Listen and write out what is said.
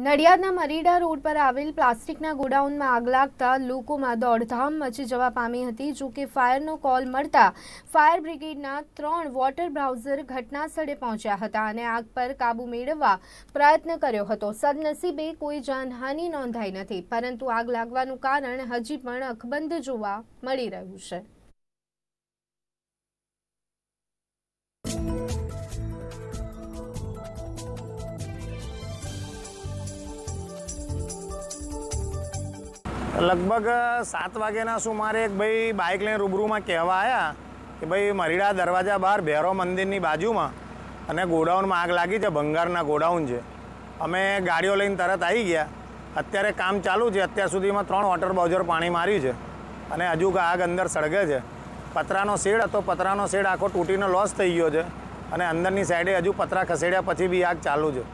નડિયાદના મરીડા road પર આવેલ પ્લાસ્ટિકના ગોડાઉનમાં આગ લાગતા લોકોમાં દોડધામ મચી જવા પામી હતી જો કે ફાયરનો કોલ મળતા ફાયર બ્રિગેડના ત્રણ વોટર બ્રાઉઝર ઘટના સ્થળે પહોંચ્યા હતા અને આગ પર કાબૂ મેળવવા પ્રયત્ન કર્યો હતો સદનસીબે કોઈ જાનહાની નોંધાઈ નથી પરંતુ આગ લાગવાનું કારણ હજી પણ અકબંધ જોવા મળી રહ્યું છે લગભગ સાત વાગ્યાના સુમારે એક ભાઈ બાઇક લઈને રૂબરૂમાં કહેવા આવ્યા કે ભાઈ મરીડા દરવાજા બહાર ભેરો મંદિરની બાજુમાં અને ગોડાઉનમાં આગ લાગી છે ભંગારના ગોડાઉન છે અમે ગાડીઓ લઈને તરત આવી ગયા અત્યારે કામ ચાલુ છે અત્યાર સુધીમાં ત્રણ વોટર બાઉઝર પાણી માર્યું છે અને હજુ આગ અંદર સળગે છે પતરાનો શેડ હતો પતરાનો શેડ આખો તૂટીને લોસ થઈ ગયો છે અને અંદરની સાઈડે હજુ પતરા ખસેડ્યા પછી બી આગ ચાલુ છે